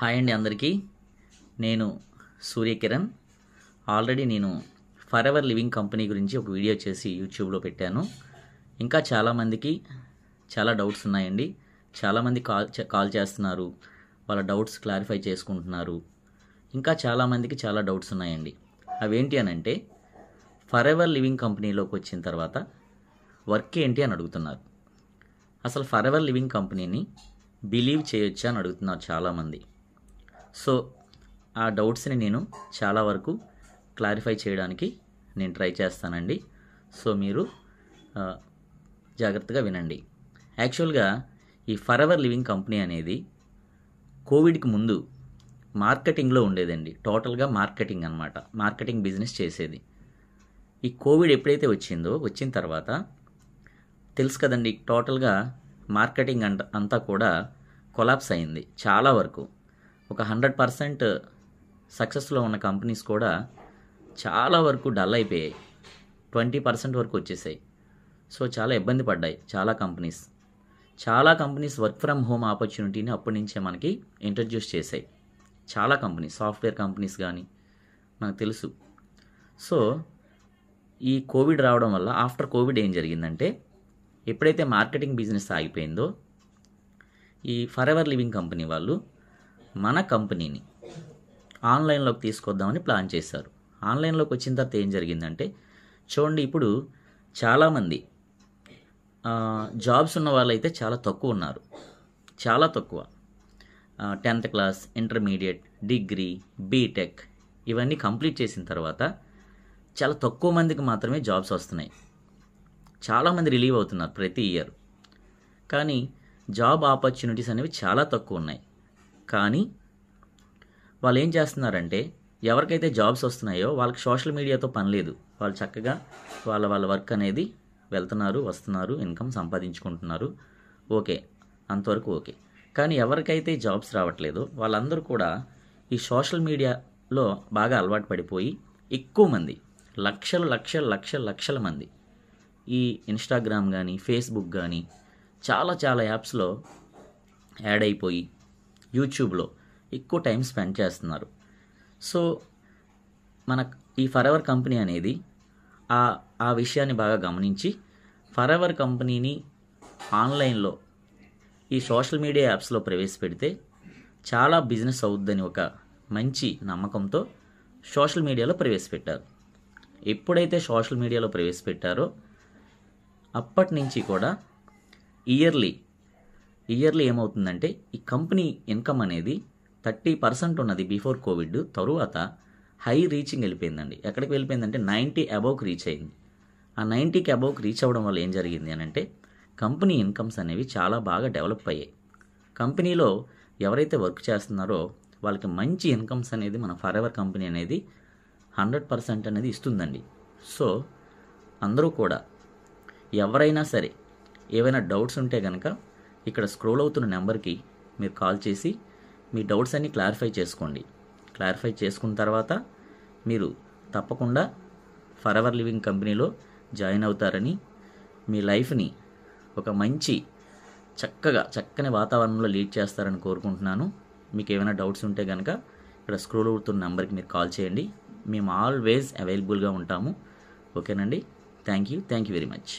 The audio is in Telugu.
హాయ్ అండి అందరికీ నేను సూర్యకిరణ్ ఆల్రెడీ నేను ఫర్ ఎవర్ లివింగ్ కంపెనీ గురించి ఒక వీడియో చేసి యూట్యూబ్లో పెట్టాను ఇంకా చాలామందికి చాలా డౌట్స్ ఉన్నాయండి చాలామంది కాల్ కాల్ చేస్తున్నారు వాళ్ళ డౌట్స్ క్లారిఫై చేసుకుంటున్నారు ఇంకా చాలామందికి చాలా డౌట్స్ ఉన్నాయండి అవి ఏంటి అని అంటే ఫర్ ఎవర్ లివింగ్ కంపెనీలోకి వచ్చిన తర్వాత వర్క్ ఏంటి అని అడుగుతున్నారు అసలు ఫర్ ఎవర్ లివింగ్ కంపెనీని బిలీవ్ చేయొచ్చా అని అడుగుతున్నారు చాలామంది సో ఆ డౌట్స్ని నేను చాలా వరకు క్లారిఫై చేయడానికి నేను ట్రై చేస్తానండి సో మీరు జాగ్రత్తగా వినండి యాక్చువల్గా ఈ ఫర్ ఎవర్ లివింగ్ కంపెనీ అనేది కోవిడ్కి ముందు మార్కెటింగ్లో ఉండేదండి టోటల్గా మార్కెటింగ్ అనమాట మార్కెటింగ్ బిజినెస్ చేసేది ఈ కోవిడ్ ఎప్పుడైతే వచ్చిందో వచ్చిన తర్వాత తెలుసు కదండి టోటల్గా మార్కెటింగ్ అంట అంతా కూడా కొలాప్స్ అయింది చాలా వరకు ఒక హండ్రెడ్ పర్సెంట్ సక్సెస్లో ఉన్న కంపెనీస్ కూడా చాలా వరకు డల్ అయిపోయాయి ట్వంటీ పర్సెంట్ వరకు వచ్చేసాయి సో చాలా ఇబ్బంది పడ్డాయి చాలా కంపెనీస్ చాలా కంపెనీస్ వర్క్ ఫ్రమ్ హోమ్ ఆపర్చునిటీని అప్పటి నుంచే మనకి ఇంట్రడ్యూస్ చేశాయి చాలా కంపెనీస్ సాఫ్ట్వేర్ కంపెనీస్ కానీ నాకు తెలుసు సో ఈ కోవిడ్ రావడం వల్ల ఆఫ్టర్ కోవిడ్ ఏం జరిగిందంటే ఎప్పుడైతే మార్కెటింగ్ బిజినెస్ ఆగిపోయిందో ఈ ఫర్ ఎవర్ లివింగ్ కంపెనీ వాళ్ళు మన కంపెనీని ఆన్లైన్లోకి తీసుకొద్దామని ప్లాన్ చేశారు ఆన్లైన్లోకి వచ్చిన తర్వాత ఏం జరిగిందంటే చూడండి ఇప్పుడు చాలామంది జాబ్స్ ఉన్న వాళ్ళైతే చాలా తక్కువ ఉన్నారు చాలా తక్కువ tenth class intermediate degree BTech ఇవన్నీ కంప్లీట్ చేసిన తర్వాత చాలా తక్కువ మందికి మాత్రమే జాబ్స్ వస్తున్నాయి చాలామంది రిలీవ్ అవుతున్నారు ప్రతి ఇయర్ కానీ జాబ్ ఆపర్చునిటీస్ అనేవి చాలా తక్కువ ఉన్నాయి కానీ వాళ్ళు ఏం చేస్తున్నారంటే ఎవరికైతే జాబ్స్ వస్తున్నాయో వాళ్ళకి సోషల్ మీడియాతో పని లేదు వాళ్ళు చక్కగా వాళ్ళ వాళ్ళ వర్క్ అనేది వెళ్తున్నారు వస్తున్నారు ఇన్కమ్ సంపాదించుకుంటున్నారు ఓకే అంతవరకు ఓకే కానీ ఎవరికైతే జాబ్స్ రావట్లేదు వాళ్ళందరూ కూడా ఈ సోషల్ మీడియాలో బాగా అలవాటు పడిపోయి ఎక్కువ మంది లక్షలు లక్షలు లక్షల లక్షల మంది ఈ ఇన్స్టాగ్రామ్ కానీ ఫేస్బుక్ కానీ చాలా చాలా యాప్స్లో యాడ్ అయిపోయి యూట్యూబ్లో ఎక్కువ టైం స్పెండ్ చేస్తున్నారు సో మన ఈ ఎవర్ కంపెనీ అనేది ఆ ఆ విషయాన్ని బాగా గమనించి ఎవర్ కంపెనీని ఆన్లైన్లో ఈ సోషల్ మీడియా యాప్స్లో ప్రవేశపెడితే చాలా బిజినెస్ అవుద్దని ఒక మంచి నమ్మకంతో సోషల్ మీడియాలో ప్రవేశపెట్టారు ఎప్పుడైతే సోషల్ మీడియాలో ప్రవేశపెట్టారో అప్పటి నుంచి కూడా ఇయర్లీ ఇయర్లీ ఏమవుతుందంటే ఈ కంపెనీ ఇన్కమ్ అనేది థర్టీ పర్సెంట్ ఉన్నది బిఫోర్ కోవిడ్ తరువాత హై రీచింగ్ వెళ్ళిపోయిందండి ఎక్కడికి వెళ్ళిపోయిందంటే నైంటీ అబౌవ్కి రీచ్ అయింది ఆ నైంటీకి అబౌవ్కి రీచ్ అవ్వడం వల్ల ఏం జరిగింది అని అంటే కంపెనీ ఇన్కమ్స్ అనేవి చాలా బాగా డెవలప్ అయ్యాయి కంపెనీలో ఎవరైతే వర్క్ చేస్తున్నారో వాళ్ళకి మంచి ఇన్కమ్స్ అనేది మన ఎవర్ కంపెనీ అనేది హండ్రెడ్ పర్సెంట్ అనేది ఇస్తుందండి సో అందరూ కూడా ఎవరైనా సరే ఏవైనా డౌట్స్ ఉంటే కనుక ఇక్కడ స్క్రోల్ అవుతున్న నెంబర్కి మీరు కాల్ చేసి మీ డౌట్స్ అన్నీ క్లారిఫై చేసుకోండి క్లారిఫై చేసుకున్న తర్వాత మీరు తప్పకుండా ఫర్ ఎవర్ లివింగ్ కంపెనీలో జాయిన్ అవుతారని మీ లైఫ్ని ఒక మంచి చక్కగా చక్కని వాతావరణంలో లీడ్ చేస్తారని కోరుకుంటున్నాను మీకు ఏమైనా డౌట్స్ ఉంటే కనుక ఇక్కడ స్క్రోల్ అవుతున్న నెంబర్కి మీరు కాల్ చేయండి మేము ఆల్వేస్ అవైలబుల్గా ఉంటాము ఓకేనండి thank you thank you very much